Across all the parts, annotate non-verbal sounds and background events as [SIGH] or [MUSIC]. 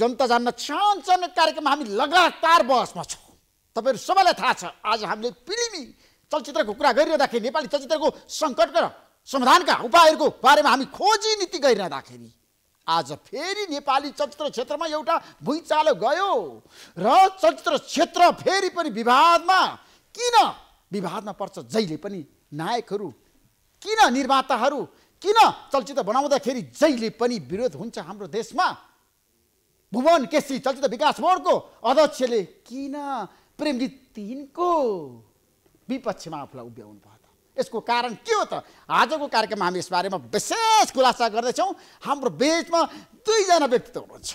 जनता जान्न चाहन्छन् कार्यक्रम हामी लगातार बहसमा छौँ तपाईँहरू सबैलाई थाहा छ आज हामीले फिल्मी चलचित्रको कुरा गरिरहँदाखेरि नेपाली चलचित्रको र समाधानका उपायहरूको बारेमा हामी खोजी नीति गरिरहँदाखेरि आज फेरि नेपाली चलचित्र क्षेत्रमा एउटा भुइँचालो गयो र चलचित्र क्षेत्र फेरि पनि विवादमा किन विवादमा पर्छ जहिले पनि नायकहरू किन निर्माताहरू किन चलचित्र बनाउँदाखेरि जहिले पनि विरोध हुन्छ हाम्रो देशमा भुवन केसी चलचित्र विकास बोर्डको अध्यक्षले किन प्रेमजीत तिनको विपक्षमा आफूलाई उभ्याउनु भयो त यसको कारण के हो त आजको कार्यक्रममा हामी यसबारेमा विशेष खुलासा गर्दैछौँ हाम्रो बेचमा दुईजना व्यक्तित्व हुनुहुन्छ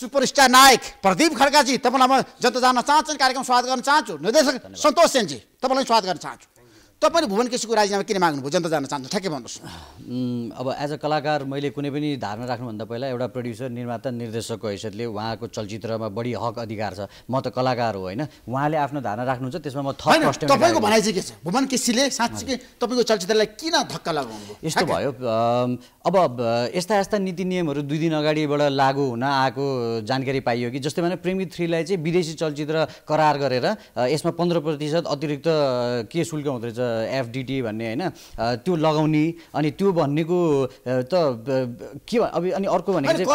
सुपरस्टार नायक प्रदीप खड्काजी तपाईँलाई म जनता जान चाहन्छु कार्यक्रम स्वागत गर्न चाहन्छु निर्देशक सन्तोष सेनजी तपाईँलाई स्वागत गर्न चाहन्छु तपाईँले भुवन केसीको राजीनामा किन माग्नुभयो जनता जान चाहन्छु ठ्याक्कै भन्नुहोस् अब एज अ कलाकार मैले कुनै पनि धारणा राख्नुभन्दा पहिला एउटा प्रड्युसर निर्माता निर्देशकको हैसियतले उहाँको चलचित्रमा बढी हक अधिकार छ म त कलाकार हो होइन उहाँले आफ्नो धारणा राख्नुहुन्छ त्यसमा म तपाईँको भनाइ चाहिँ के छ भुवन केसीले साँच्चीकै तपाईँको चलचित्रलाई किन धक्का लगाउनु यस्तो भयो अब यस्ता यस्ता नीति नियमहरू दुई दिन अगाडिबाट लागू हुन आएको जानकारी पाइयो कि जस्तै भने प्रेमी थ्रीलाई चाहिँ विदेशी चलचित्र करार गरेर यसमा पन्ध्र प्रतिशत अतिरिक्त के शुल्क हुँदो रहेछ एफडिडी भन्ने होइन त्यो लगाउने अनि त्यो भन्नेको त के अब अनि अर्को भनेको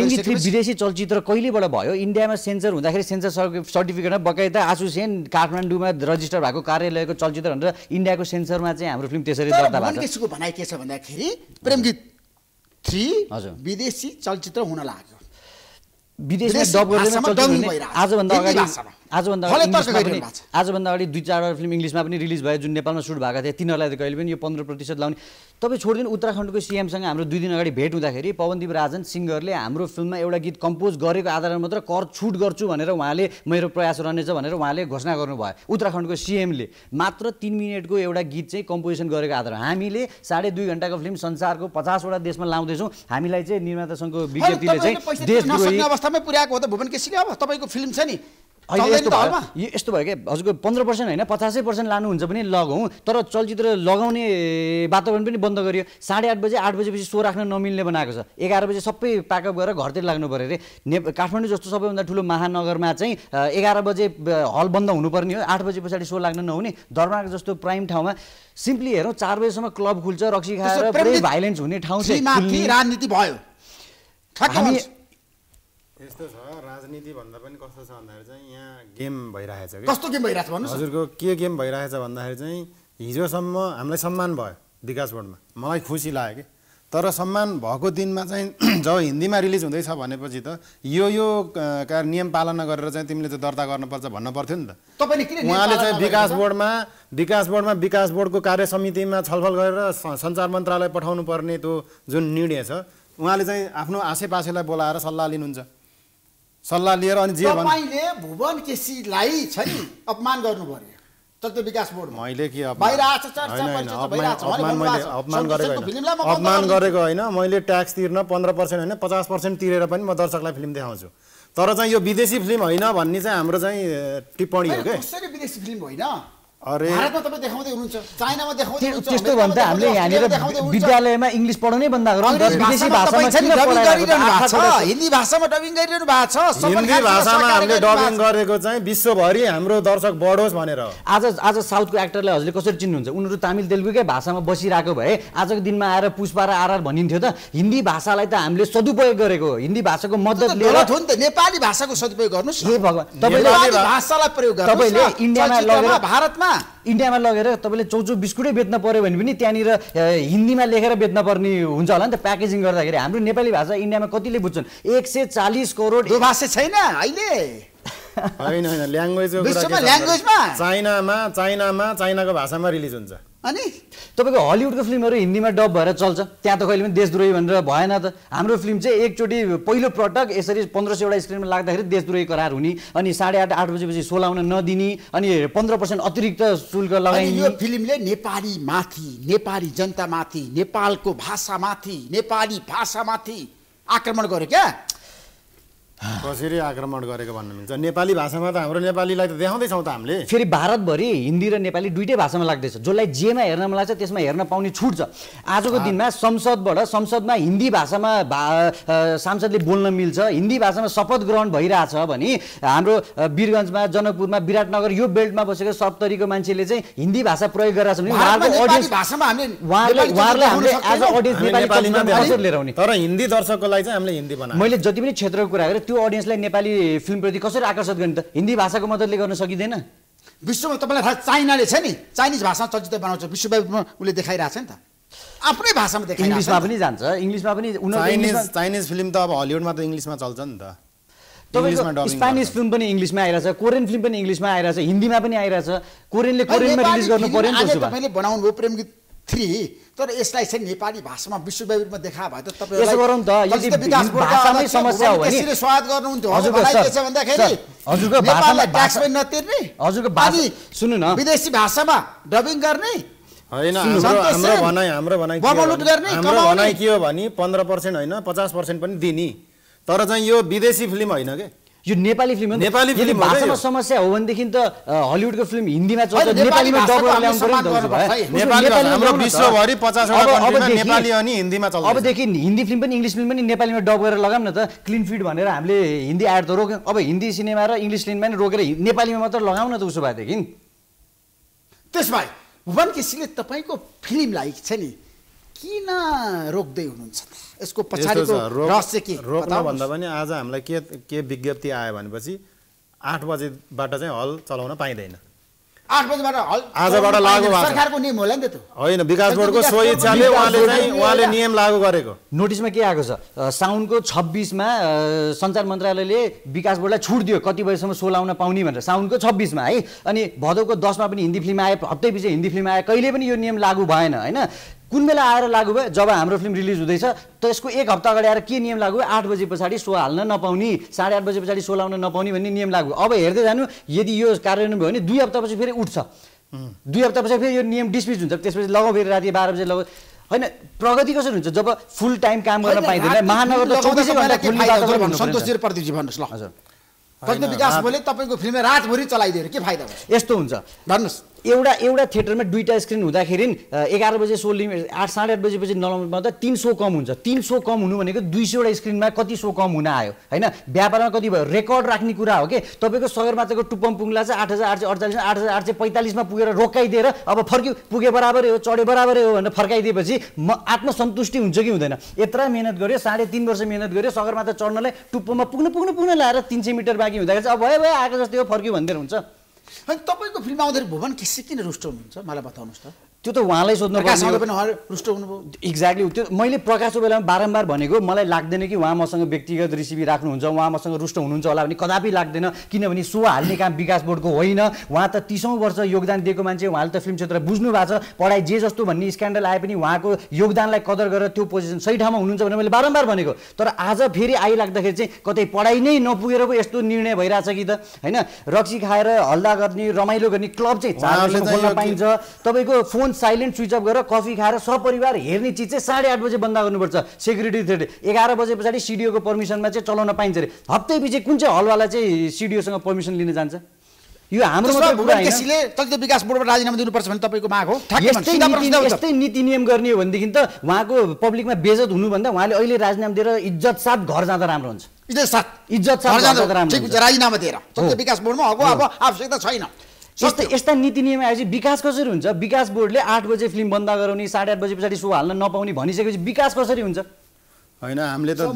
विदेशी चलचित्र कहिलेबाट भयो इन्डियामा सेन्सर हुँदाखेरि सेन्सर सर्टिफिकेटमा बकाइदा सेन काठमाडौँमा रजिस्टर भएको कार्यालयको चलचित्र भनेर इन्डियाको सेन्सरमा चाहिँ हाम्रो फिल्म त्यसरी दर्ता भएको भनाइ के छ भन्दाखेरि गीत थ्री हजुर विदेशी चलचित्र हुन लाग्यो विदेशमा डब गरेर आजभन्दा अगाडि आजभन्दा आजभन्दा अगाडि दुई चारवटा फिल्म इङ्ग्लिसमा पनि रिलिज भयो जुन नेपालमा सुट भएको थियो तिनीहरूलाई त कहिले पनि यो पन्ध्र प्रतिशत लाउने तपाईँ छोडिदिनु उत्तराखण्डको सिएमसँग हाम्रो दुई दिन अगाडि भेट हुँदाखेरि पवनदीप राजन सिङ्गरले हाम्रो फिल्ममा एउटा गीत कम्पोज गरेको आधारमा मात्र कर छुट गर्छु भनेर उहाँले मेरो प्रयास रहनेछ भनेर उहाँले घोषणा गर्नुभयो उत्तराखण्डको सिएमले मात्र तिन मिनटको एउटा गीत चाहिँ कम्पोजिसन गरेको आधारमा हामीले साढे दुई घन्टाको फिल्म संसारको पचासवटा देशमा लाउँदैछौँ हामीलाई चाहिँ निर्माता सङ्घको विज्ञप्तिले चाहिँ अवस्थामै पुर्याएको हो त भुवन केसीले अब तपाईँको फिल्म छ नि यस्तो भयो क्या हजुरको पन्ध्र पर्सेन्ट होइन पचासै पर्सेन्ट लानुहुन्छ भने लगाउँ तर चलचित्र लगाउने वातावरण पनि बन्द गरियो साढे आठ बजे आठ बजेपछि सो राख्न नमिल्ने बनाएको छ एघार बजे सबै प्याकअप गरेर घरतिर लाग्नु पऱ्यो अरे ने काठमाडौँ जस्तो सबैभन्दा ठुलो महानगरमा चाहिँ एघार बजे हल बन्द हुनुपर्ने हो आठ बजे पछाडि सो लाग्न नहुने दरबार जस्तो प्राइम ठाउँमा सिम्पली हेरौँ चार बजेसम्म क्लब खुल्छ रक्सी खाएर भाइलेन्स हुने ठाउँ चाहिँ राजनीति भयो यस्तो छ राजनीति भन्दा पनि कस्तो छ भन्दाखेरि चाहिँ यहाँ गेम भइरहेछ कि कस्तो गेम भइरहेछ हजुरको के गेम भइरहेछ भन्दाखेरि चाहिँ हिजोसम्म हामीलाई सम्मान भयो विकास बोर्डमा मलाई खुसी लाग्यो कि तर सम्मान भएको दिनमा चाहिँ [CLEARS THROAT] जब हिन्दीमा रिलिज हुँदैछ भनेपछि त यो यो का नियम पालना गरेर चाहिँ तिमीले त दर्ता गर्नुपर्छ भन्नु पर्थ्यो नि त तपाईँले उहाँले चाहिँ विकास बोर्डमा विकास बोर्डमा विकास बोर्डको कार्य समितिमा छलफल गरेर सञ्चार मन्त्रालय पठाउनु पर्ने त्यो जुन निर्णय छ उहाँले चाहिँ आफ्नो आसेपासेलाई बोलाएर सल्लाह लिनुहुन्छ सल्लाह लिएर अनि जे तपाईँले भुवन केसीलाई छ नि अपमान गर्नु पर्यो तत्त्व विकास बोर्ड मैले के अपमान गरेको होइन मैले ट्याक्स तिर्न पन्ध्र पर्सेन्ट होइन पचास पर्सेन्ट तिरेर पनि म दर्शकलाई फिल्म देखाउँछु तर चाहिँ यो विदेशी फिल्म होइन भन्ने चाहिँ हाम्रो चाहिँ टिप्पणी हो क्या विदेशी फिल्म होइन त्यस्तो भन्दा हामीले यहाँनिर विद्यालयमा इङ्ग्लिस पढाउने बन्द गरौँ विदेशी भाषामा हिन्दी भाषामा डबिङ गरिरहनु भएको छ हिन्दी भाषामा हामीले डबिङ गरेको चाहिँ विश्वभरि हाम्रो दर्शक बढोस् भनेर आज आज साउथको एक्टरलाई हजुरले कसरी चिन्नुहुन्छ उनीहरू तामिल तेलुगुकै भाषामा बसिरहेको भए आजको दिनमा आएर पुष्पा र आरआर भनिन्थ्यो त हिन्दी भाषालाई त हामीले सदुपयोग गरेको हो हिन्दी भाषाको मद्दत लिएर हो नि त नेपाली भाषाको सदुपयोग गर्नुहोस् हे भगवान् तपाईँले भाषालाई प्रयोग गर्नुहोस् तपाईँले इन्डियामा लगेर भारतमा इन्डियामा लगेर तपाईँले चौचौ बिस्कुटै बेच्न पऱ्यो भने पनि त्यहाँनिर हिन्दीमा लेखेर बेच्न पर्ने हुन्छ होला नि त प्याकेजिङ गर्दाखेरि हाम्रो नेपाली भाषा इन्डियामा कतिले बुझ्छन् एक सय चालिस करोड भाषा छैन अहिले [LAUGHS] होइन होइन ल्याङ्ग्वेजमा चाइनामा चाइनामा चाइनाको भाषामा रिलिज हुन्छ अनि तपाईँको हलिउडको फिल्महरू हिन्दीमा डब भएर चल्छ त्यहाँ त कहिले पनि देशद्रोही भनेर भएन त हाम्रो फिल्म चाहिँ एकचोटि पहिलो पटक यसरी पन्ध्र सयवटा स्क्रिनमा लाग्दाखेरि देशद्रोही करार हुने अनि साढे आठ आठ बजेपछि सोलाउन नदिने अनि पन्ध्र पर्सेन्ट अतिरिक्त शुल्क लगाइने यो फिल्मले नेपाली माथि नेपाली जनतामाथि नेपालको भाषामाथि नेपाली भाषामाथि आक्रमण गर्यो क्या कसरी आक्रमण गरेको भन्नु मिल्छ नेपाली भाषामा त हाम्रो नेपालीलाई त देखाउँदैछौँ त हामीले फेरि भारतभरि हिन्दी र नेपाली दुइटै भाषामा लाग्दैछ जसलाई जेमा हेर्न मन लाग्छ त्यसमा हेर्न पाउने छुट छ आजको दिनमा संसदबाट संसदमा हिन्दी भाषामा सांसदले बोल्न मिल्छ हिन्दी भाषामा शपथ ग्रहण भइरहेछ भने हाम्रो वीरगञ्जमा जनकपुरमा विराटनगर यो बेल्टमा बसेको सप्तरीको मान्छेले चाहिँ हिन्दी भाषा प्रयोग गरिरहेछ भने तर हिन्दी दर्शकको लागि चाहिँ हामीले हिन्दी मैले जति पनि क्षेत्रको कुरा गरेँ त्यो अडियन्सलाई नेपाली फिल्मप्रति कसरी आकर्षित गर्ने त हिन्दी भाषाको मद्दतले गर्न सकिँदैन विश्वमा तपाईँलाई थाहा चाइनाले छ नि चाइनिज भाषामा चलचित्र बनाउँछ विश्वव्यापीमा उसले देखाइरहेको छ नि त आफ्नै भाषामा देखाइ इङ्ग्लिसमा पनि जान्छ इङ्ग्लिसमा पनि चाइनिज चाइनिज फिल्म त अब हलिउडमा त इङ्ग्लिसमा चल्छ नि त स्पेनिस फिल्म पनि इङ्ग्लिसमा आइरहेछ कोरियन फिल्म पनि इङ्ग्लिसमा आइरहेछ हिन्दीमा पनि आइरहेछ कोरियनले कोरियनमा रिलिज गर्नु पर्यो तपाईँले बनाउनु भयो प्रेम गीत थ्री तर यसलाई चाहिँ नेपाली भाषामा विश्वव्यापीमा देखा भए त तपाईँलाई स्वागत गर्नुहुन्थ्यो सुन्नु न विदेशी भाषामा डबिङ गर्ने होइन पन्ध्र पर्सेन्ट होइन पचास पर्सेन्ट पनि दिने तर चाहिँ यो विदेशी फिल्म होइन क्या यो नेपाली फिल्म नेपाली फिल्म भाषामा समस्या हो भनेदेखि त हलिउडको फिल्म हिन्दीमा चल्छ नेपालीमा डब ल्याउनु पर्यो अबदेखि हिन्दी फिल्म पनि इङ्ग्लिस फिल्म पनि नेपालीमा डब गरेर लगाऊँ न त क्लिन फिट भनेर हामीले हिन्दी एड त रोक्यौँ अब हिन्दी सिनेमा र इङ्ग्लिस फिल्ममा नि रोकेर नेपालीमा मात्र लगाऊँ न त उसो भएदेखि त्यसमा भुवन केसीले तपाईँको फिल्मलाई छ नि किन रोक्दै हुनुहुन्छ यसको पछाडिको रहस्य के भन्दा पनि आज हामीलाई के के विज्ञप्ति आयो भनेपछि आठ बजेबाट चाहिँ हल चलाउन पाइँदैन हल आजबाट सरकारको नियम नि त होइन विकास बोर्डको उहाँले चाहिँ उहाँले नियम लागू गरेको नोटिसमा के आएको छ साउनको छब्बिसमा सञ्चार मन्त्रालयले विकास बोर्डलाई छुट दियो कति बजीसम्म सो लाउन पाउने भनेर साउनको छब्बिसमा है अनि भदौको दसमा पनि हिन्दी फिल्म आयो हप्तै पछि हिन्दी फिल्म आयो कहिले पनि यो नियम लागू भएन होइन कुन बेला आएर लागु भयो जब हाम्रो फिल्म रिलिज हुँदैछ त यसको एक हप्ता अगाडि आएर के नियम लागु भयो आठ बजे पछाडि सो हाल्न नपाउने साढे आठ बजे पछाडि सो लाउन नपाउने भन्ने नियम लाग्यो अब हेर्दै जानु यदि यो कार्यान्वयन भयो भने दुई हप्तापछि फेरि उठ्छ दुई हप्तापछि फेरि यो नियम डिसमिस हुन्छ त्यसपछि लगाउँ फेरि राति बाह्र बजे लगाउँ होइन प्रगति कसरी हुन्छ जब फुल टाइम काम गर्न पाइँदैन महानगर त भन्नुहोस् ल हजुर कल्प विकास भोलि तपाईँको फिल्म रातभरि चलाइदिएर के फाइदा भयो यस्तो हुन्छ भन्नुहोस् एउटा एउटा थिएटरमा दुईवटा स्क्रिन हुँदाखेरि एघार बजे सो लिमिट आठ साढे आठ बजेपछि नलाउनु त तिन सौ कम हुन्छ तिन सौ कम हुनु भनेको दुई सयवटा स्क्रिनमा कति सो कम हुन आयो होइन व्यापारमा कति भयो रेकर्ड राख्ने कुरा हो कि तपाईँको सगरमाथाको टुप्पम पुग्ला चाहिँ आठ हजार आठ सय अडचालिसमा आठ हजार आठ सय पैँतालिसमा पुगेर रोकाइदिएर अब फर्क्यो पुगे बराबरै हो चढे बराबरै हो भनेर फर्काइदिएपछि म आत्मसन्तुष्टि हुन्छ कि हुँदैन यत्र मिहिनेत गऱ्यो साढे तिन वर्ष मिहिनेत गऱ्यो सगरमाथा चढ्नलाई टुप्पोमा पुग्नु पुग्नु पुग्न लगाएर तिन सय मिटर कि हुँदाखेरि चाहिँ अब भयो भयो आएको जस्तो हो फर्क्यो भन्दै हुन्छ अनि तपाईँको फिल्म आउँदाखेरि भुवन केसी किन रुष्ट हुनुहुन्छ मलाई बताउनुहोस् त त्यो त उहाँलाई सोध्नु एक्ज्याक्टली त्यो मैले प्रकाशको बेलामा बारम्बार भनेको मलाई लाग्दैन कि उहाँ मसँग व्यक्तिगत रिसिपी राख्नुहुन्छ उहाँ मसँग रुष्ट हुनुहुन्छ होला भने कदापि लाग्दैन किनभने सो हाल्ने काम विकास बोर्डको होइन उहाँ त तिसौँ वर्ष योगदान दिएको मान्छे उहाँले त फिल्म क्षेत्र बुझ्नु भएको छ पढाइ जे जस्तो भन्ने स्क्यान्डल आए पनि उहाँको योगदानलाई कदर गरेर त्यो पोजिसन सही ठाउँमा हुनुहुन्छ भनेर मैले बारम्बार भनेको तर आज फेरि आइलाग्दाखेरि चाहिँ कतै पढाइ नै नपुगेर पो यस्तो निर्णय भइरहेछ कि त होइन रक्सी खाएर हल्ला गर्ने रमाइलो गर्ने क्लब चाहिँ चार पाइन्छ तपाईँको फोन एकदम साइलेन्ट स्विच अफ गरेर कफी खाएर सपरिवार हेर्ने चिज चाहिँ साढे आठ बजे बन्द गर्नुपर्छ सेक्युरिटी थ्रेड एघार बजे पछाडि सिडिओको पर्मिसनमा चाहिँ चलाउन पाइन्छ अरे हप्तै पछि कुन चाहिँ हलवाला चाहिँ सिडिओसँग पर्मिसन लिन जान्छ यो हाम्रो केसीले विकास बोर्डबाट राजीनामा दिनुपर्छ भने तपाईँको माग हो यस्तै नीति नियम गर्ने हो भनेदेखि त उहाँको पब्लिकमा बेजत हुनुभन्दा उहाँले अहिले राजीनामा दिएर इज्जत साथ घर जाँदा राम्रो हुन्छ इज्जत साथ इज्जत साथ राजीनामा दिएर तथ्य विकास बोर्डमा अब आवश्यकता छैन यस्ता यस्ता नीति नियम आएपछि विकास कसरी हुन्छ विकास बोर्डले आठ बजे फिल्म बन्द गराउने साढे आठ बजे पछाडि सो हाल्न नपाउने भनिसकेपछि विकास कसरी हुन्छ होइन हामीले त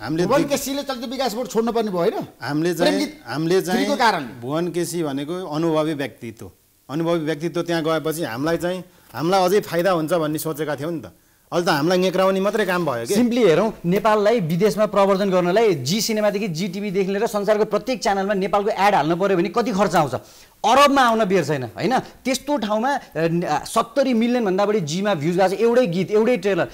हामीले भुवन केसीले चलचित्र विकास बोर्ड छोड्नु पर्ने भयो होइन हामीले चाहिँ हामीले चाहिँ कारण भुवन केसी भनेको अनुभवी व्यक्तित्व अनुभवी व्यक्तित्व त्यहाँ गएपछि हामीलाई चाहिँ हामीलाई अझै फाइदा हुन्छ भन्ने सोचेका थियौँ नि त अहिले त हामीलाई नेक्राउने मात्रै काम भयो कि सिम्पली हेरौँ नेपाललाई विदेशमा प्रवर्धन गर्नलाई जी सिनेमादेखि जी टिभीदेखि लिएर संसारको प्रत्येक च्यानलमा नेपालको एड हाल्नु पऱ्यो भने कति खर्च आउँछ अरबमा आउन बेर छैन होइन त्यस्तो ठाउँमा सत्तरी मिलियनभन्दा बढी जीमा भ्युज भएको छ एउटै गीत एउटै ट्रेलर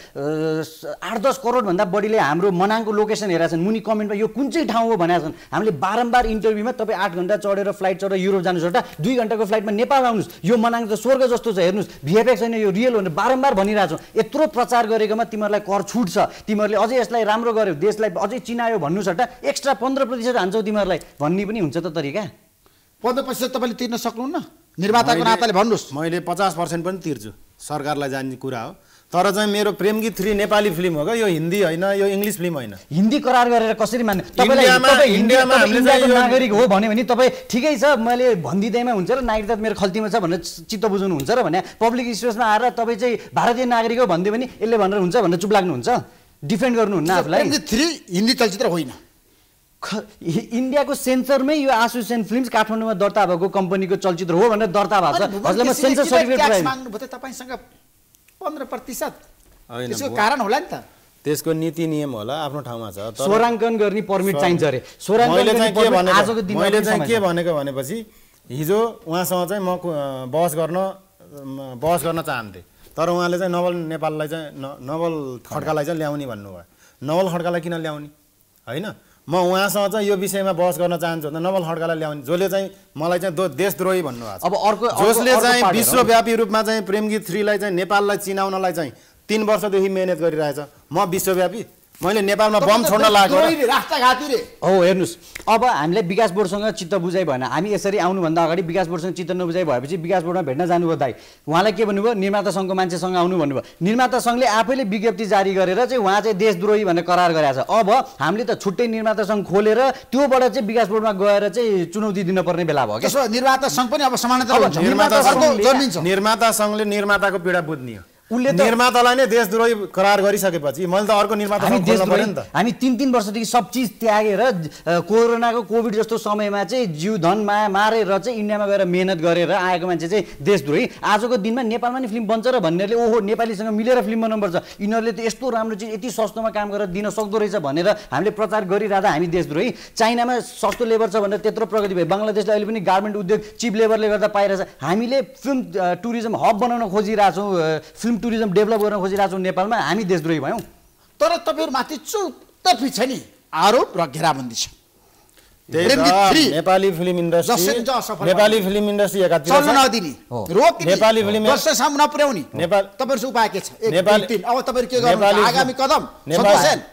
आठ दस करोडभन्दा बढीले हाम्रो मनाङको लोकेसन हेरेका छन् मुनि कमेन्टमा यो कुन चाहिँ ठाउँ हो भनेका छन् हामीले बारम्बार इन्टरभ्यूमा तपाईँ आठ घन्टा चढेर फ्लाइट चढेर युरोप जानुहोस् एउटा दुई घन्टाको फ्लाइटमा नेपाल आउनुहोस् यो मनाङ त स्वर्ग जस्तो छ हेर्नुहोस् भिएफएक्स छैन यो रियल हो भनेर बारम्बार भनिरहेको छौँ यत्रो प्रचार गरेकोमा तिमीहरूलाई कर छुट छ तिमीहरूले अझै यसलाई राम्रो गर्यो देशलाई अझै चिनायो भन्नु एउटा एक्स्ट्रा पन्ध्र प्रतिशत हान्छौ तिमीहरूलाई भन्ने पनि हुन्छ त तरिका पन्ध्र प्रतिशत तपाईँले तिर्न सक्नुहुन्न निर्माताको नाताले भन्नुहोस् मैले पचास पर्सेन्ट पनि तिर्छु सरकारलाई जान्ने कुरा हो तर चाहिँ मेरो प्रेम गीत थ्री नेपाली फिल्म हो क्या यो हिन्दी होइन यो इङ्ग्लिस फिल्म होइन हिन्दी करार गरेर कसरी मान्ने तपाईँलाई नागरिक हो भन्यो भने तपाईँ ठिकै छ मैले भनिदिँदैमा हुन्छ र नागरिकता मेरो खल्तीमा छ भनेर चित्त बुझ्नुहुन्छ र भने पब्लिक स्पेसमा आएर तपाईँ चाहिँ भारतीय नागरिक हो भनिदियो भने यसले भनेर हुन्छ भनेर चुप लाग्नुहुन्छ डिफेन्ड गर्नुहुन्न आफूलाई थ्री हिन्दी चलचित्र होइन इन्डियाको सेन्सरमै यो एसोसिएसन फिल्म्स काठमाडौँमा दर्ता भएको कम्पनीको चलचित्र हो भनेर दर्ता भएको छ सेन्सर सर्टिफिकेट माग्नुभयो तपाईँसँग पन्ध्र प्रतिशत त्यसको कारण होला नि त त्यसको नीति नियम होला आफ्नो ठाउँमा छ स्वराङ्कन गर्ने पर्मिट चाहिन्छ अरे मैले चाहिँ के भनेको भनेपछि हिजो उहाँसँग चाहिँ म बहस गर्न बहस गर्न चाहन्थेँ तर उहाँले चाहिँ नवल नेपाललाई चाहिँ नवल खड्कालाई चाहिँ ल्याउने भन्नुभयो नवल खड्कालाई किन ल्याउने होइन म उहाँसँग चाहिँ यो विषयमा बहस गर्न चाहन्छु भन्दा नवल खड्कालाई ल्याउने जसले चाहिँ मलाई चाहिँ देशद्रोही भन्नुभएको छ अब अर्को जसले चाहिँ विश्वव्यापी रूपमा चाहिँ प्रेमगीत थ्रीलाई चाहिँ नेपाललाई चिनाउनलाई चाहिँ तिन वर्षदेखि मिहिनेत गरिरहेछ म विश्वव्यापी मैले नेपालमा बम छोड्न लागेको हो हेर्नुहोस् अब हामीले विकास बोर्डसँग चित्त बुझाइ भएन हामी यसरी आउनुभन्दा अगाडि विकास बोर्डसँग चित्त नबुझाइ भएपछि विकास बोर्डमा भेट्न जानुभयो दाई उहाँलाई के भन्नुभयो निर्माता सङ्घको मान्छेसँग आउनु भन्नुभयो निर्माता सङ्घले आफैले विज्ञप्ति जारी गरेर चाहिँ उहाँ चाहिँ देशद्रोही भनेर करार गराएको छ अब हामीले त छुट्टै निर्माता सङ्घ खोलेर त्योबाट चाहिँ विकास बोर्डमा गएर चाहिँ चुनौती दिनुपर्ने बेला भयो निर्माता सङ्घ पनि अब समानता निर्माता सङ्घले निर्माताको पीडा बुझ्ने उसले निर्मातालाई नै देशद्रोही करार गरिसकेपछि मैले त अर्को निर्माता हामी देशद्रोही नि त हामी तिन तिन वर्षदेखि सब चिज त्यागेर कोरोनाको कोभिड जस्तो समयमा चाहिँ जिउ धन माया मारेर चाहिँ इन्डियामा गएर मेहनत गरेर आएको मान्छे चाहिँ देशद्रोही आजको दिनमा नेपालमा नि फिल्म बन्छ र भन्नेहरूले ओहो नेपालीसँग मिलेर फिल्म बनाउनुपर्छ यिनीहरूले त यस्तो राम्रो चिज यति सस्तोमा काम गरेर दिन सक्दो रहेछ भनेर हामीले प्रचार गरिरहँदा हामी देशद्रोही चाइनामा सस्तो लेबर छ भनेर त्यत्रो प्रगति भयो बङ्गलादेशले अहिले पनि गार्मेन्ट उद्योग चिप लेबरले गर्दा पाइरहेछ हामीले फिल्म टुरिज्म हब बनाउन खोजिरहेछौँ फिल्म टुरिज्म डेभलप गर्न खोजिरहेको छौँ नेपालमा हामी देशद्रोही भयौँ तर तपाईँहरूमाथि चौतर्फी छ नि आरोप र घेराबन्दी छ Nepali film industry Nepali film industry एकातिर नदिने नेपाली फिल्म वर्षसम्म नपुर्याउने नेपाल तपाईँहरूको उपाय के छ नेपाली अब तपाईँहरू के गर्नु आगामी कदम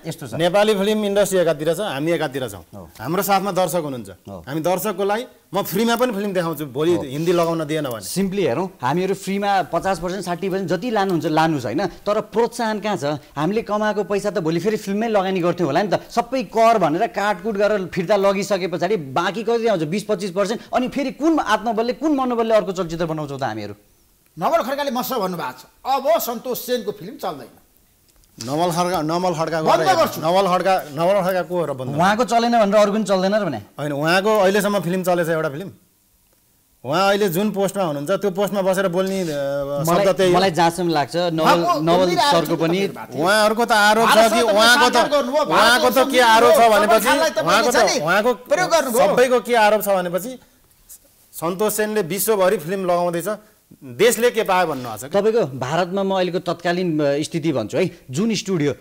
यस्तो छ नेपाली फिल्म इन्डस्ट्री एकातिर छ हामी एकातिर छौँ हाम्रो साथमा दर्शक हुनुहुन्छ हामी दर्शकको लागि म फ्रीमा पनि फिल्म देखाउँछु भोलि हिन्दी लगाउन दिएन भने सिम्पली हेरौँ हामीहरू फ्रीमा पचास पर्सेन्ट साठी पर्सेन्ट जति लानुहुन्छ लानुहोस् होइन तर प्रोत्साहन कहाँ छ हामीले कमाएको पैसा त भोलि फेरि फिल्ममै लगानी गर्थ्यौँ होला नि त सबै कर भनेर काटकुट गरेर फिर्ता लगिसके पछाडि बाँकी कति आउँछ बिस पच्चिस पर्सेन्ट अनि फेरि कुन आत्मबलले कुन मनोबलले अर्को चलचित्र बनाउँछौँ त हामीहरू नगर खड्काले मसँग भन्नुभएको छ अब सन्तोष सेनको फिल्म चल्दैन नवल खड्का नवल खड्का नवल खड्का नवल खड्काको र बन्द उहाँको चलेन भनेर अरू पनि चल्दैन र भने होइन उहाँको अहिलेसम्म फिल्म चलेछ एउटा फिल्म उहाँ अहिले जुन पोस्टमा हुनुहुन्छ त्यो पोस्टमा बसेर बोल्ने शब्द त्यही मलाई जहाँसम्म लाग्छ नवल नवल सरको पनि उहाँहरूको त आरोप छ कि उहाँको त उहाँको त के आरोप छ भनेपछि उहाँको त उहाँको सबैको के आरोप छ भनेपछि सन्तोष सेनले विश्वभरि फिल्म लगाउँदैछ देशले के पायो भन्नु तपाईँको भारतमा म अहिलेको तत्कालीन स्थिति भन्छु है जुन स्टुडियो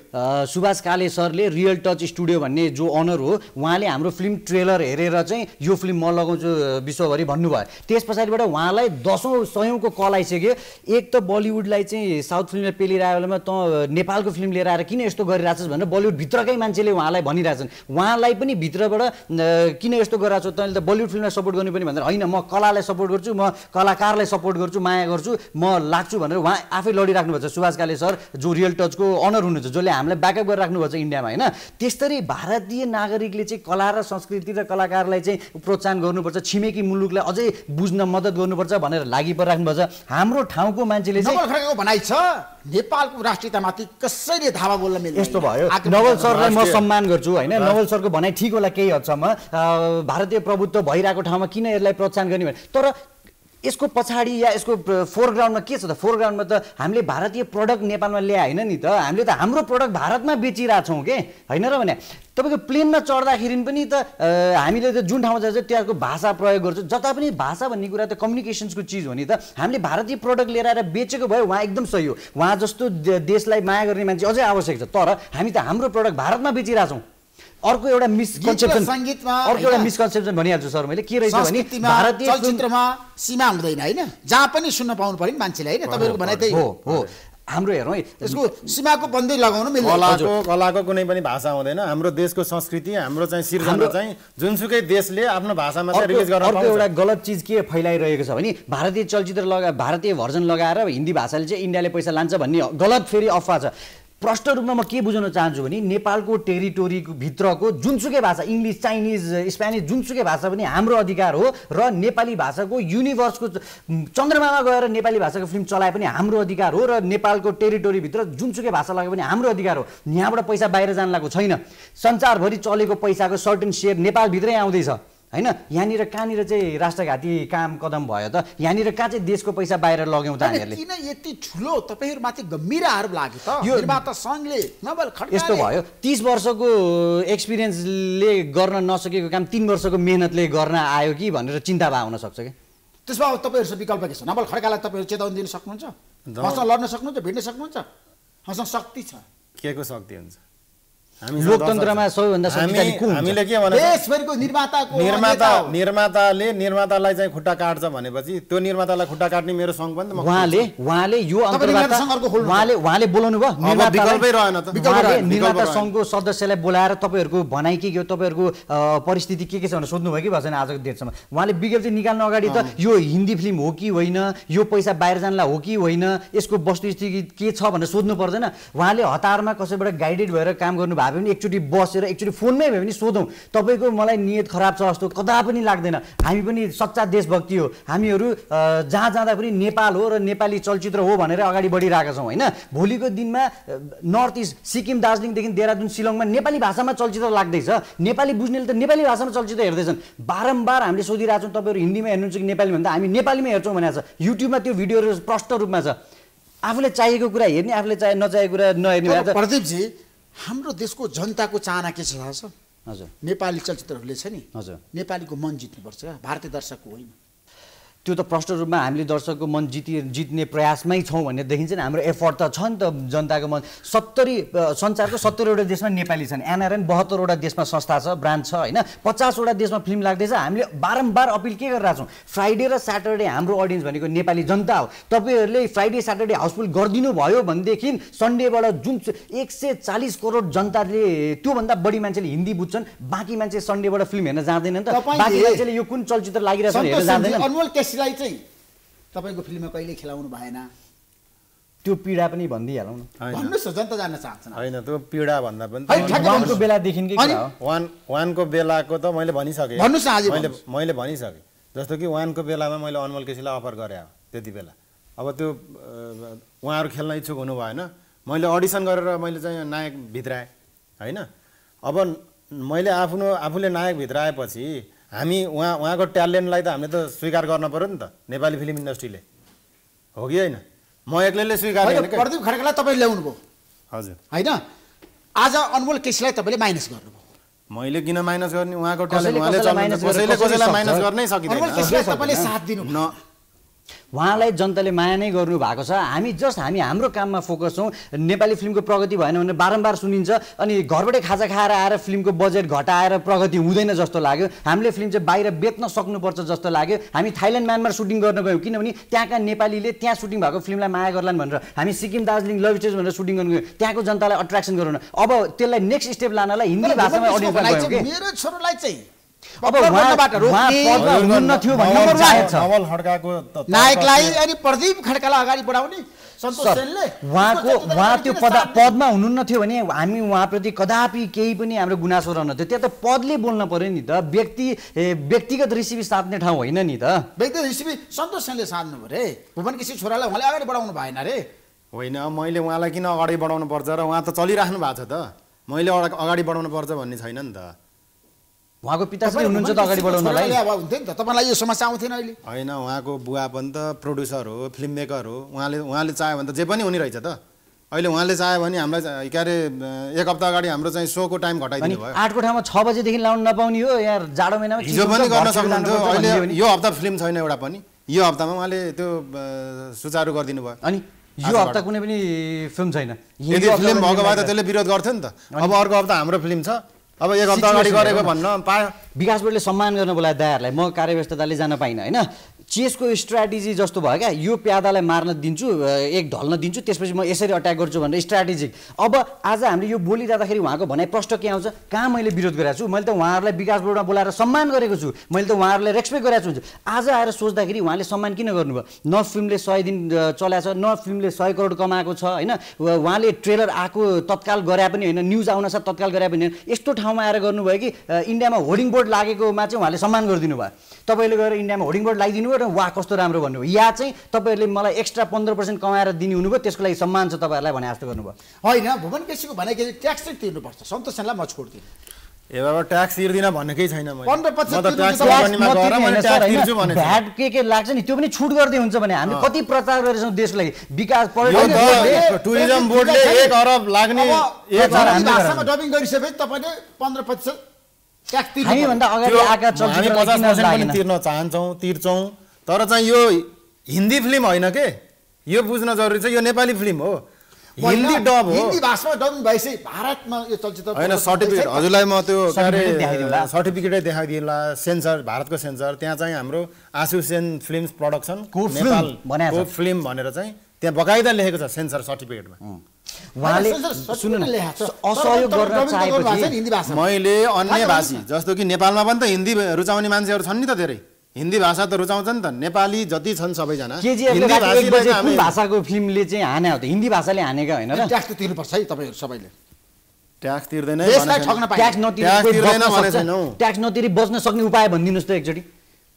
सुभाष काले सरले रियल टच स्टुडियो भन्ने जो अनर हो उहाँले हाम्रो फिल्म ट्रेलर हेरेर चाहिँ यो फिल्म म लगाउँछु विश्वभरि भन्नुभयो त्यस पछाडिबाट उहाँलाई दसौँ सयौँको कल आइसक्यो एक त बलिउडलाई चाहिँ साउथ फिल्मले पेलिरहेको बेलामा त नेपालको फिल्म लिएर आएर किन यस्तो गरिरहेछस् भनेर बलिउडभित्रकै मान्छेले उहाँलाई भनिरहेछन् उहाँलाई पनि भित्रबाट किन यस्तो गरिरहेको छ तैँले त बलिउड फिल्मलाई सपोर्ट गर्नु पनि भनेर होइन म कलालाई सपोर्ट गर्छु म कलाकारलाई सपोर्ट गर्छु माया गर्छु म लाग्छु भनेर उहाँ आफै लडिराख्नु भएको छ सुभाष काले सर जो रियल टचको अनर हुनुहुन्छ जसले हामीलाई ब्याकअप गरेर राख्नुभएको छ इन्डियामा होइन त्यस्तै भारतीय नागरिकले चाहिँ कला र संस्कृति र कलाकारलाई चाहिँ प्रोत्साहन गर्नुपर्छ छिमेकी मुलुकलाई अझै बुझ्न मद्दत गर्नुपर्छ भनेर लागि छ हाम्रो ठाउँको मान्छेले भनाइ छ नेपालको राष्ट्रियतामाथि कसैले धावा बोल्न मिल्छ यस्तो भयो नवल सरलाई म सम्मान गर्छु होइन नवल सरको भनाइ ठिक होला केही हदसम्म भारतीय प्रभुत्व भइरहेको ठाउँमा किन यसलाई प्रोत्साहन गर्ने भने तर यसको पछाडि या यसको फोरग्राउन्डमा के छ त फोरग्राउन्डमा त हामीले भारतीय प्रडक्ट नेपालमा ल्याए होइन नि त हामीले त हाम्रो प्रडक्ट भारतमा बेचिरहेछौँ के होइन र भने तपाईँको प्लेनमा चढ्दाखेरि पनि त हामीले त जुन ठाउँमा जान्छ त्यहाँको भाषा प्रयोग गर्छ जता पनि भाषा भन्ने कुरा त कम्युनिकेसन्सको चिज हो नि त हामीले भारतीय प्रडक्ट लिएर आएर बेचेको भयो उहाँ एकदम सही हो उहाँ जस्तो देशलाई माया गर्ने मान्छे अझै आवश्यक छ तर हामी त हाम्रो प्रडक्ट भारतमा बेचिरहेछौँ अर्को एउटा मिसकन्सेप्सन सङ्गीतमा अर्को एउटा मिसकन्सेप्सन भनिहाल्छु सर मैले के रहेछ भने भारतीय चलचित्रमा सीमा हुँदैन होइन जहाँ पनि सुन्न पाउनु पऱ्यो नि मान्छेले होइन तपाईँहरूको भनाइ त्यही हो हो हाम्रो हेरौँ है त्यसको सीमाको बन्दै लगाउनु कलाको कलाको कुनै पनि भाषा हुँदैन हाम्रो देशको संस्कृति हाम्रो चाहिँ सिर्जना चाहिँ जुनसुकै देशले आफ्नो भाषामा चाहिँ रिलिज गर्न अर्को एउटा गलत चिज के फैलाइरहेको छ भने भारतीय चलचित्र लगा भारतीय भर्जन लगाएर हिन्दी भाषाले चाहिँ इन्डियाले पैसा लान्छ भन्ने गलत फेरि अफवा छ प्रष्ट रूपमा म के बुझाउन चाहन्छु भने नेपालको भित्रको जुनसुकै भाषा इङ्ग्लिस चाइनिज स्पेनिस जुनसुकै भाषा पनि हाम्रो अधिकार हो र नेपाली भाषाको युनिभर्सको चन्द्रमामा गएर नेपाली भाषाको फिल्म चलाए पनि हाम्रो अधिकार हो र नेपालको टेरिटोरीभित्र जुनसुकै भाषा लगाए पनि हाम्रो अधिकार हो यहाँबाट पैसा बाहिर जान लागेको छैन संसारभरि चलेको पैसाको सर्टेन सेयर नेपालभित्रै आउँदैछ होइन यहाँनिर कहाँनिर चाहिँ राष्ट्रघाती काम कदम भयो त यहाँनिर कहाँ चाहिँ देशको पैसा बाहिर लग्यौँ त हामीहरूले किन यति ठुलो तपाईँहरूमाथि गम्भीर आरोप लाग्यो त यो सङ्घले यस्तो भयो तिस वर्षको एक्सपिरियन्सले गर्न नसकेको काम तिन वर्षको मेहनतले गर्न आयो कि भनेर चिन्ता भए हुन सक्छ कि त्यसमा अब तपाईँहरूसँग विकल्प के छ नबल खड्कालाई तपाईँहरू चेतावनी दिन सक्नुहुन्छ मसँग लड्न सक्नुहुन्छ भिड्न सक्नुहुन्छ मसँग शक्ति छ के को शक्ति हुन्छ लोकतन्त्रमा सबैभन्दा हामीले के निर्माता निर्माताले निर्मातालाई चाहिँ खुट्टा काट्छ भनेपछि त्यो निर्मातालाई खुट्टा काट्ने मेरो सङ्घ पनि उहाँले उहाँले यो उहाँले उहाँले बोलाउनु भयो निर्माता सङ्घको सदस्यलाई बोलाएर तपाईँहरूको भनाइ के के हो तपाईँहरूको परिस्थिति के के छ भनेर सोध्नुभयो कि भएन आजको डेटसम्म उहाँले चाहिँ निकाल्नु अगाडि त यो हिन्दी फिल्म हो कि होइन यो पैसा बाहिर जानलाई हो कि होइन यसको वस्तुस्थिति के छ भनेर सोध्नु पर्दैन उहाँले हतारमा कसैबाट गाइडेड भएर काम गर्नु भए पनि एकचोटि बसेर एकचोटि फोनमै भए पनि सोधौँ तपाईँको मलाई नियत खराब छ जस्तो कता पनि लाग्दैन हामी पनि सच्चा देशभक्ति हो हामीहरू जहाँ जाँदा पनि नेपाल हो र नेपाली चलचित्र हो भनेर अगाडि बढिरहेका छौँ होइन भोलिको दिनमा नर्थ इस्ट सिक्किम दार्जिलिङदेखि देहरादुन सिलङमा नेपाली भाषामा चलचित्र लाग्दैछ नेपाली बुझ्नेले त नेपाली भाषामा चलचित्र हेर्दैछन् बारम्बार हामीले सोधिरहेको छौँ तपाईँहरू हिन्दीमा हेर्नुहुन्छ कि नेपाली भन्दा हामी नेपालीमा हेर्छौँ भनेर छ युट्युबमा त्यो भिडियोहरू प्रष्ट रूपमा छ आफूले चाहिएको कुरा हेर्ने आफूले चाहे नचाहेको कुरा नहेर्ने प्रदीपजी हाम्रो देशको जनताको चाहना के छ थाहा छ हजुर नेपाली चलचित्रहरूले छ नि हजुर नेपालीको मन जित्नुपर्छ भारतीय दर्शकको होइन त्यो त प्रष्ट रूपमा हामीले दर्शकको मन जिति जित्ने प्रयासमै छौँ भन्ने देखिन्छ नि हाम्रो एफर्ट त छ नि त जनताको मन सत्तरी संसारको सत्तरीवटा देशमा नेपाली छन् एनआरएन बहत्तरवटा देशमा संस्था छ ब्रान्च छ होइन पचासवटा देशमा फिल्म लाग्दैछ हामीले बारम्बार अपिल के गरिरहेको छौँ फ्राइडे र स्याटरडे हाम्रो अडियन्स भनेको नेपाली जनता हो तपाईँहरूले फ्राइडे स्याटरडे हाउसफुल गरिदिनु भयो भनेदेखि सन्डेबाट जुन एक सय चालिस करोड जनताले त्योभन्दा बढी मान्छेले हिन्दी बुझ्छन् बाँकी मान्छे सन्डेबाट फिल्म हेर्न जाँदैन नि त बाँकी मान्छेले यो कुन चलचित्र लागिरहेको छ हेर्न जाँदैन त्यसलाई चाहिँ तपाईँको फिल्ममा कहिले खेलाउनु भएन त्यो पीडा पनि भनिदिइहालौँ न भन्नुहोस् जनता जान्न चाहन्छ होइन त्यो पीडा भन्दा पनि वानको बेलादेखि वान वानको बेलाको त मैले भनिसकेँ भन्नुहोस् न मैले मैले भनिसकेँ जस्तो कि वानको बेलामा मैले अनमोल केसीलाई अफर गरेँ त्यति बेला अब त्यो उहाँहरू खेल्न इच्छुक हुनु भएन मैले अडिसन गरेर मैले चाहिँ नायक भित्राएँ होइन अब मैले आफ्नो आफूले नायक भित्राएपछि हामी उहाँ उहाँको ट्यालेन्टलाई त हामीले त स्वीकार गर्न पऱ्यो नि त नेपाली फिल्म इन्डस्ट्रीले हो कि होइन म एक्लैले स्वीकार प्रदीप खड्कालाई तपाईँ भयो हजुर होइन आज अनमोल केसीलाई तपाईँले माइनस गर्नु मैले किन माइनस गर्ने उहाँको ट्यालेन्ट उहाँले कसैले कसैलाई माइनस गर्नै सकिँदैन [LAUGHS] तपाईँले साथ दिनु उहाँलाई जनताले माया नै गर्नु भएको छ हामी जस्ट हामी हाम्रो काममा फोकस छौँ नेपाली फिल्मको प्रगति भएन भने बारम्बार सुनिन्छ अनि घरबाटै खाजा खाएर आएर फिल्मको बजेट घटाएर प्रगति हुँदैन जस्तो लाग्यो हामीले फिल्म चाहिँ बाहिर बेच्न सक्नुपर्छ जस्तो लाग्यो हामी थाइल्यान्ड म्यानमार सुटिङ गर्न गयौँ किनभने त्यहाँका नेपालीले त्यहाँ सुटिङ भएको फिल्मलाई माया गर्लान् भनेर हामी सिक्किम दार्जिलिङ लभ स्टेज भनेर सुटिङ गर्नु गयौँ त्यहाँको जनतालाई अट्र्याक्सन गराउन अब त्यसलाई नेक्स्ट स्टेप लानलाई हिन्दी भाषामा मेरो छोरोलाई चाहिँ नायकलाई अनि प्रदीप खड्कालाई अगाडि बढाउने उहाँको उहाँ त्यो पद पदमा हुनुहुन्न थियो भने हामी उहाँप्रति कदापि केही पनि हाम्रो गुनासो रहन थियो त्यहाँ त पदले बोल्न पर्यो नि त व्यक्ति व्यक्तिगत रिसिपी साध्ने ठाउँ होइन नि त व्यक्तिगत रिसिपी सन्तोष सेनले साध्नु पऱ्यो भुवन किसी छोरालाई उहाँले अगाडि बढाउनु भएन रे होइन मैले उहाँलाई किन अगाडि बढाउनु पर्छ र उहाँ त चलिराख्नु भएको छ त मैले अगाडि बढाउनु पर्छ भन्ने छैन नि त उहाँको पिता पनि हुनुहुन्छ त अगाडि बढाउनलाई अब हुन्थ्यो नि त तपाईँलाई यो समस्या आउँथेन अहिले होइन उहाँको बुवा पनि त प्रड्युसर हो फिल्म मेकर हो उहाँले उहाँले चाह्यो भने त जे पनि हुने रहेछ त अहिले उहाँले चाह्यो भने हामीलाई के अरे एक हप्ता अगाडि हाम्रो चाहिँ सोको टाइम घटाइदिनु भयो आठको ठाउँमा छ बजीदेखि लाउनु नपाउने हो यहाँ जाडो महिनामा हिजो पनि गर्न सक्नुहुन्थ्यो अहिले यो हप्ता फिल्म छैन एउटा पनि यो हप्तामा उहाँले त्यो सुचारु गरिदिनु भयो अनि यो हप्ता कुनै पनि फिल्म छैन यदि फिल्म भएको भए त त्यसले विरोध गर्थ्यो नि त अब अर्को हप्ता हाम्रो फिल्म छ अब एक हप्ता अगाडि गरेको भन्न पायो विकास बोर्डले सम्मान गर्न बोलाए दायाहरूलाई म कार्यव्यस्तताले जान पाइनँ होइन चेसको स्ट्राटेजी जस्तो भयो क्या यो प्यादालाई मार्न दिन्छु एक ढल्न दिन्छु त्यसपछि म यसरी अट्याक गर्छु भनेर स्ट्राटेजिक अब आज हामीले यो बोलिरहँदाखेरि उहाँको भनाइ प्रश्न के आउँछ कहाँ मैले विरोध गरेको छु मैले त उहाँहरूलाई विकास बोर्डमा बोलाएर सम्मान गरेको छु मैले त उहाँहरूलाई रेस्पेक्ट गरेको छु आज आएर सोच्दाखेरि उहाँले सम्मान किन गर्नुभयो न फिल्मले सय दिन चलाएको छ न फिल्मले सय करोड कमाएको छ होइन उहाँले ट्रेलर आएको तत्काल गरे पनि होइन न्युज आउनसाथ तत्काल गरे पनि होइन यस्तो ठाउँमा आएर गर्नुभयो कि इन्डियामा होर्डिङ बोर्ड बोर्ड लागेकोमा चाहिँ उहाँले सम्मान गरिदिनु भयो तपाईँले गएर इन्डियामा होर्डिङ बोर्ड लगाइदिनु भयो र वाह कस्तो राम्रो भन्नुभयो या चाहिँ तपाईँहरूले मलाई एक्स्ट्रा पन्ध्र पर्सेन्ट कमाएर दिने हुनुभयो त्यसको लागि सम्मान छ तपाईँहरूलाई भने जस्तो गर्नुभयो होइन भुवन केसीको भनेको ट्याक्स चाहिँ तिर्नुपर्छ सन्तोष सेनलाई म बाबा ट्याक्स तिर्दिनँ भन्नेकै छैन भ्याट के के लाग्छ नि त्यो पनि छुट गर्दै हुन्छ भने हामी कति प्रचार गरेछौँ देशको लागि विकास टुरिज्म बोर्डले एक अरब लाग्ने गरिसकेपछि तपाईँले पन्ध्र प्रतिशत अगाडि चलचित्र तिर्न चाहन्छौँ तिर्छौँ तर चाहिँ यो हिन्दी फिल्म होइन के यो बुझ्न जरुरी छ यो नेपाली फिल्म हो हिन्दी डब हो हिन्दी भाषामा भारतमा यो चलचित्र होइन सर्टिफिकेट हजुरलाई म त्यो सर्टिफिकेटै देखाइदिएला सेन्सर भारतको सेन्सर त्यहाँ चाहिँ हाम्रो आसुसेन फिल्म प्रडक्सन नेपाल फिल्म भनेर चाहिँ त्यहाँ बकाइदा लेखेको छ सेन्सर सर्टिफिकेटमा उहाँले सुन्नु न असहयोग गर्न चाहेपछि मैले अन्य भाषी जस्तो कि नेपालमा पनि त हिन्दी रुचाउने मान्छेहरू छन् नि त धेरै हिन्दी भाषा त रुचाउँछ नि त नेपाली जति छन् सबैजना भाषाको फिल्मले चाहिँ हाने हो त हिन्दी भाषाले हानेका होइन ट्याक्स त तिर्नुपर्छ है तपाईँहरू सबैले ट्याक्स तिर्दैन ट्याक्स ट्याक्स नतिरी बच्न सक्ने उपाय भनिदिनुहोस् त एकचोटि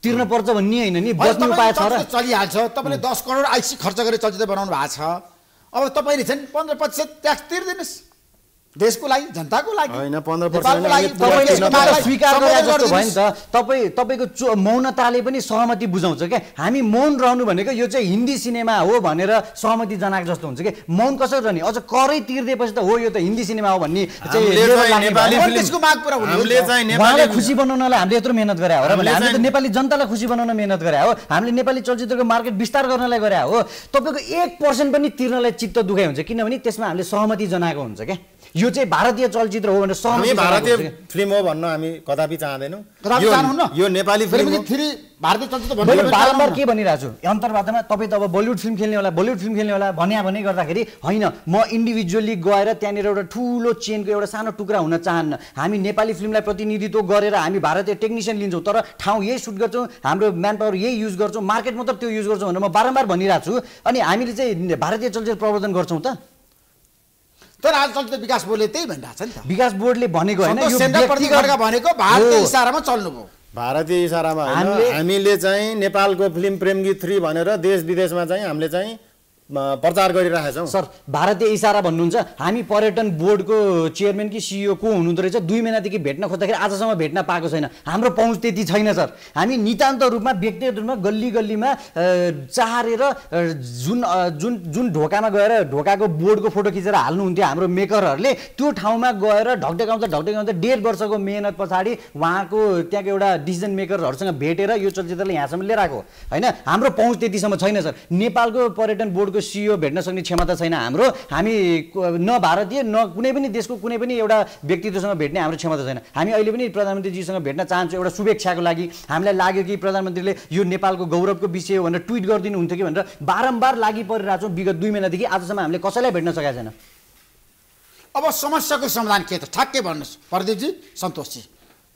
तिर्न पर्छ भन्ने होइन नि बच्ने उपाय छ र चलिहाल्छ तपाईँले दस करोड आइसी खर्च गरेर चलचित्र बनाउनु भएको छ अब तपाईँले झन् पन्ध्र प्रतिशत ट्याक्स तिरिदिनुहोस् देशको लागि जनताको लागि होइन पन्ध्र स्वीकार गरे जस्तो भयो नि त तपाईँ तपाईँको मौनताले पनि सहमति बुझाउँछ क्या हामी मौन रहनु भनेको यो चाहिँ हिन्दी सिनेमा हो भनेर सहमति जनाएको जस्तो हुन्छ कि मौन कसरी रहने अझ करै तिर्दिएपछि त हो यो त हिन्दी सिनेमा हो भन्ने चाहिँ खुसी बनाउनलाई हामीले यत्रो मिहिनेत गरे हो र हामीले त नेपाली जनतालाई खुसी बनाउन मेहनत गरे हो हामीले नेपाली चलचित्रको मार्केट विस्तार गर्नलाई गरे हो तपाईँको एक पर्सेन्ट पनि तिर्नलाई चित्त दुखाइ हुन्छ किनभने त्यसमा हामीले सहमति जनाएको हुन्छ क्या यो चाहिँ भारतीय चलचित्र हो भनेर सहमति भारतीय फिल्म हो भन्न हामी कदापि चाहँदैनौँ यो नेपाली फिल्म भारतीय चलचित्र बारम्बार के भनिरहेको छु अन्तर्वार्तामा तपाईँ त अब बलिउड फिल्म खेल्ने होला बलिउड फिल्म खेल्ने होला भन्या भने गर्दाखेरि होइन म इन्डिभिजुअली गएर त्यहाँनिर एउटा ठुलो चेनको एउटा सानो टुक्रा हुन चाहन्न हामी नेपाली फिल्मलाई प्रतिनिधित्व गरेर हामी भारतीय टेक्निसियन लिन्छौँ तर ठाउँ यही सुट गर्छौँ हाम्रो म्यान पावर यही युज गर्छौँ मार्केट मात्र त्यो युज गर्छौँ भनेर म बारम्बार भनिरहेको छु अनि हामीले चाहिँ भारतीय चलचित्र प्रवर्धन गर्छौँ त तर आज चलचित्र विकास बोर्डले त्यही भनिरहेको छ नि त विकास बोर्डले भनेको भनेको भारतीय इसारामा चल्नुभयो भारतीय इसारामा हामीले चाहिँ नेपालको फिल्म प्रेम गीत थ्री भनेर देश विदेशमा चाहिँ हामीले चाहिँ प्रचार छौँ सर भारतीय इसारा भन्नुहुन्छ हामी पर्यटन बोर्डको चेयरमेन कि सिइओ को हुनुहुँदो रहेछ दुई महिनादेखि भेट्न खोज्दाखेरि आजसम्म भेट्न पाएको छैन हाम्रो पहुँच त्यति छैन सर हामी नितान्त रूपमा व्यक्तिगत रूपमा गल्ली गल्लीमा चारेर जुन जुन जुन ढोकामा गएर ढोकाको बोर्डको फोटो खिचेर हाल्नुहुन्थ्यो हाम्रो मेकरहरूले त्यो ठाउँमा गएर ढकढकाउँदा ढकढकाउँदा डेढ वर्षको मेहनत पछाडि उहाँको त्यहाँको एउटा डिसिजन मेकरहरूसँग भेटेर यो चलचित्रले यहाँसम्म लिएर आएको होइन हाम्रो पहुँच त्यतिसम्म छैन सर नेपालको पर्यटन बोर्डको देशको सिइओ भेट्न सक्ने क्षमता छैन हाम्रो हामी न भारतीय न कुनै पनि देशको कुनै पनि एउटा व्यक्तित्वसँग भेट्ने हाम्रो क्षमता छैन हामी अहिले पनि प्रधानमन्त्रीजीसँग भेट्न चाहन्छौँ एउटा शुभेच्छाको लागि हामीलाई लाग्यो कि प्रधानमन्त्रीले यो नेपालको गौरवको विषय हो भनेर ट्विट गरिदिनु हुन्थ्यो कि भनेर बारम्बार लागि परिरहेको छौँ विगत दुई महिनादेखि आजसम्म हामीले कसैलाई भेट्न सकेका छैन अब समस्याको समाधान के त ठ्याक्कै भन्नुहोस् प्रदीपजी सन्तोषजी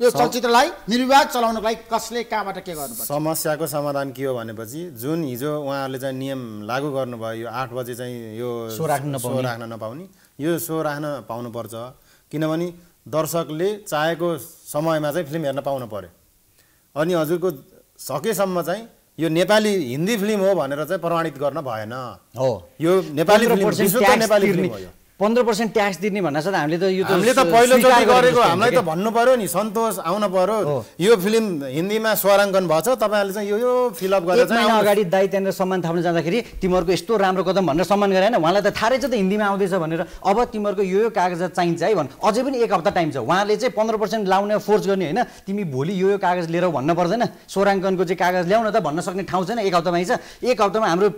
यो चलचित्रलाई निर्विवाद चलाउनको लागि कसले कहाँबाट के गर्नु समस्याको समाधान के हो भनेपछि जुन हिजो उहाँहरूले चाहिँ नियम लागू गर्नुभयो यो आठ बजे चाहिँ यो सो राख्न सो राख्न नपाउने यो सो राख्न पाउनुपर्छ किनभने दर्शकले चाहेको समयमा चाहिँ फिल्म हेर्न पाउनु पऱ्यो अनि हजुरको सकेसम्म चाहिँ यो नेपाली हिन्दी फिल्म हो भनेर चाहिँ प्रमाणित गर्न भएन हो यो नेपाली फिल्म नेपाली फिल्म पन्ध्र पर्सेन्ट ट्याक्स दिने भन्दा साथ हामीले त यो हामीले त पहिलोचोटि गरेको हामीलाई त भन्नु पर्यो नि सन्तोष आउनु पर्यो यो फिल्म हिन्दीमा स्वराङ्कन भएछ तपाईँहरूले चाहिँ यो यो फिलअप गरेर चाहिँ अगाडि दाइ त्यहाँनिर सम्मान थाप्न जाँदाखेरि तिमीहरूको यस्तो राम्रो कदम भनेर सम्मान गरेन उहाँलाई त थाहा रहेछ त हिन्दीमा आउँदैछ भनेर अब तिमीहरूको यो यो कागजात चाहिन्छ है भन्नु अझै पनि एक हप्ता टाइम छ उहाँले चाहिँ पन्ध्र पर्सेन्ट लाउने फोर्स गर्ने होइन तिमी भोलि यो यो कागज लिएर भन्न पर्दैन स्वराङ्कनको चाहिँ कागज ल्याउन त भन्न सक्ने ठाउँ छैन एक हप्तामा आइन्छ एक हप्तामा हाम्रो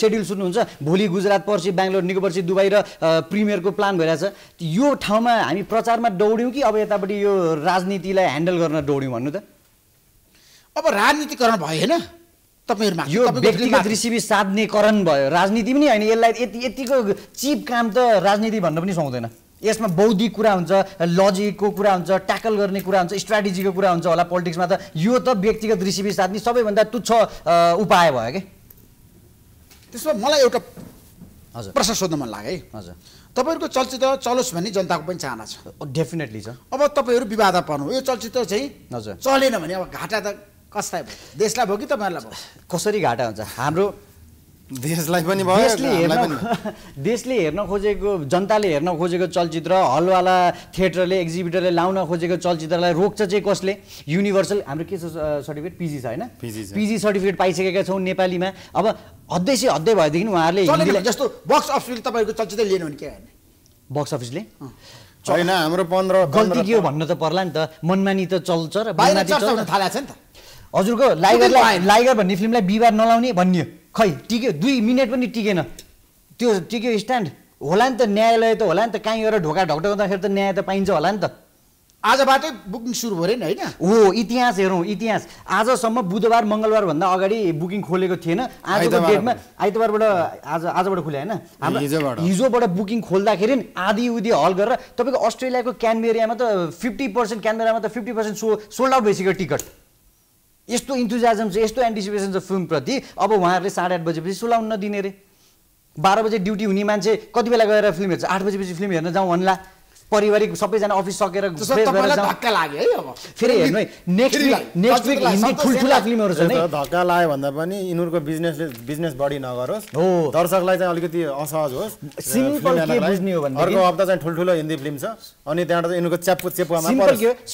सेड्युल सुन्नुहुन्छ भोलि गुजरात पर्सि बेङ्गलोर निको पर्सि दुबई र प्रिमियरको प्लान भइरहेछ यो ठाउँमा हामी प्रचारमा दौड्यौँ कि अब यतापट्टि यो राजनीतिलाई ह्यान्डल गर्न दौड्यौँ भन्नु त अब राजनीतिकरण भयो होइन तपाईँहरूमा यो व्यक्तिगत ऋषिबी साध्नेकरण भयो राजनीति पनि होइन यसलाई यति यतिको चिप काम त राजनीति भन्न पनि सुहाउँदैन यसमा बौद्धिक कुरा हुन्छ लजिकको कुरा हुन्छ ट्याकल गर्ने कुरा हुन्छ स्ट्राटेजीको कुरा हुन्छ होला पोलिटिक्समा त यो त व्यक्तिगत ऋषिबी साध्ने सबैभन्दा तुच्छ उपाय भयो कि त्यसमा मलाई एउटा हजुर प्रश्न सोध्न मन लाग्यो है हजुर तपाईँहरूको चलचित्र चलोस् भन्ने जनताको पनि चाहना छ डेफिनेटली छ अब तपाईँहरू विवाद पर्नु यो चलचित्र चाहिँ हजुर चलेन भने अब घाटा त कसलाई भयो देशलाई भयो कि तपाईँहरूलाई भयो कसरी घाटा हुन्छ हाम्रो देशलाई पनि [LAUGHS] देशले हेर्न खोजेको जनताले हेर्न खोजेको चलचित्र हलवाला थिएटरले एक्जिबिटरले लाउन खोजेको चलचित्रलाई रोक्छ चाहिँ कसले युनिभर्सल हाम्रो के छ सर्टिफिकेट पिजी छ होइन पिजी सर्टिफिकेट पाइसकेका छौँ नेपालीमा अब हद्दै चाहिँ हद्दै भएदेखि उहाँहरूले जस्तो बक्स अफिसले तपाईँको चलचित्र लिएन भने के होइन बक्स अफिसले होइन हाम्रो पन्ध्र गल्ती के हो भन्नु त पर्ला नि त मनमानी त चल्छ र थाले नि त हजुरको लाइगरलाई लाइगर भन्ने फिल्मलाई बिहिबार नलाउने भनियो खै टिक्यो दुई मिनट पनि टिकेन त्यो टिक्यो स्ट्यान्ड होला नि त न्यायालय त होला नि त कहीँ गएर ढोका ढकढकाउँदाखेरि त न्याय त पाइन्छ होला नि त आजबाटै बुकिङ सुरु भयो नि होइन हो इतिहास हेरौँ इतिहास आजसम्म बुधबार मङ्गलबारभन्दा अगाडि बुकिङ खोलेको थिएन आजको डेटमा आइतबारबाट आज आजबाट खुल्यो होइन हिजोबाट बुकिङ खोल्दाखेरि आधी उधी हल गरेर तपाईँको अस्ट्रेलियाको क्यानबेरियामा त फिफ्टी पर्सेन्ट क्यानबेरियामा त fifty percent so sold out भइसक्यो टिकट यस्तो इन्थुजियाजम छ यस्तो एन्टिसिपेसन छ फिल्मप्रति अब उहाँहरूले साढे आठ बजेपछि सोलाउन नदिने अरे बाह्र बजे ड्युटी हुने मान्छे कति बेला गएर फिल्म हेर्छ आठ बजेपछि फिल्म हेर्न जाउँ भन्ला पारिवारिक सबैजना अफिस सकेर धक्का लाग्यो है अब फेरि हेर्नु next week next week Hindi ठुल्ठुला फिल्महरू छ धक्का लाग्यो भन्दा पनि यिनीहरूको बिजनेसले बिजनेस बढी नगरोस् हो दर्शकलाई चाहिँ अलिकति असहज होस् सिम्पल के बुझ्ने हो भने अर्को हप्ता चाहिँ ठुल्ठुलो हिन्दी फिल्म छ अनि त्यहाँबाट यिनीहरूको च्यापको चेपुवामा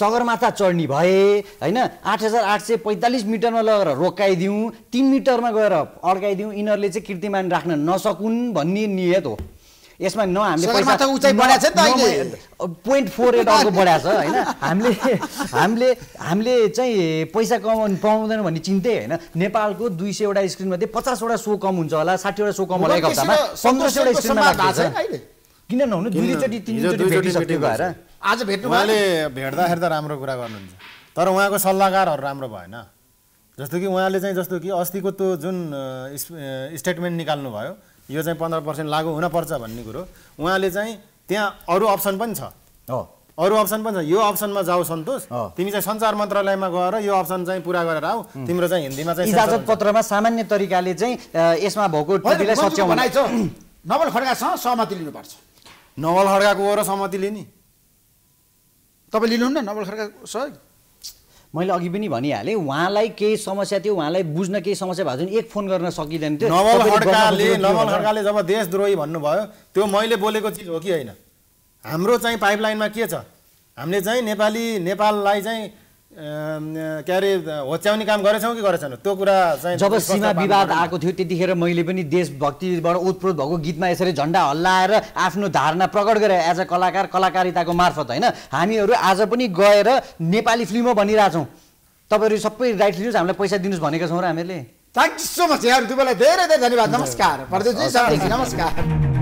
सगरमाथा चढ्ने भए होइन आठ हजार आठ सय पैँतालिस मिटरमा लगेर रोकाइदिउँ तिन मिटरमा गएर अड्काइदिउँ यिनीहरूले चाहिँ कीर्तिमान राख्न नसकुन् भन्ने नियत हो यसमा न हामीले पोइन्ट फोर एट अर्को बढाएको छ होइन [LAUGHS] हामीले हामीले हामीले चाहिँ पैसा कमाउनु पाउँदैन भन्ने चिन्तै होइन नेपालको दुई सयवटा स्क्रिनमध्ये पचासवटा सो कम हुन्छ होला साठीवटा सो कम होला एक हप्तामा पन्ध्र सयवटा स्क्रिनमा किन नहुनु दुईचोटि तिनचोटि भेटिसक्यो आज भेट्नु उहाँले भेट्दाखेरि त राम्रो कुरा गर्नुहुन्छ तर उहाँको सल्लाहकारहरू राम्रो भएन जस्तो कि उहाँले चाहिँ जस्तो कि अस्तिको त्यो जुन स्टेटमेन्ट निकाल्नुभयो यो चाहिँ पन्ध्र पर्सेन्ट लागु हुनपर्छ भन्ने कुरो उहाँले चाहिँ त्यहाँ अरू अप्सन पनि छ अरू अप्सन पनि छ यो अप्सनमा जाऊ सन्तोष तिमी चाहिँ सञ्चार मन्त्रालयमा गएर यो अप्सन चाहिँ पुरा गरेर आऊ तिम्रो चाहिँ हिन्दीमा चाहिँ इजाजत पत्रमा सामान्य तरिकाले चाहिँ यसमा भएको नवल खड्गासँग सहमति लिनुपर्छ नवल हो र सहमति लिने तपाईँ लिनुहुन्न नवल सहयोग मैले अघि पनि भनिहालेँ उहाँलाई केही समस्या थियो उहाँलाई बुझ्न केही समस्या भएको थियो एक फोन गर्न सकिँदैन थियो नवल खड्काले नवल खड्काले जब देशद्रोही भन्नुभयो त्यो मैले बोलेको चिज हो कि होइन हाम्रो चाहिँ पाइपलाइनमा के छ हामीले चाहिँ नेपाली नेपाललाई चाहिँ के अरे होच्याउने काम गरेछौँ कि गरेछौँ त्यो कुरा चाहिँ जब सीमा विवाद आएको थियो त्यतिखेर मैले पनि देशभक्तिबाट उत्प्रोत भएको गीतमा यसरी झन्डा हल्लाएर आफ्नो धारणा प्रकट गरेँ एज अ कलाकार कलाकारिताको मार्फत होइन हामीहरू आज पनि गएर नेपाली फिल्ममा भनिरहेछौँ तपाईँहरू सबै राइट लिनुहोस् हामीलाई पैसा दिनुहोस् भनेको छौँ र हामीले थ्याङ्क यू सो मच यहाँहरू दुवैलाई धेरै धेरै धन्यवाद नमस्कार नमस्कार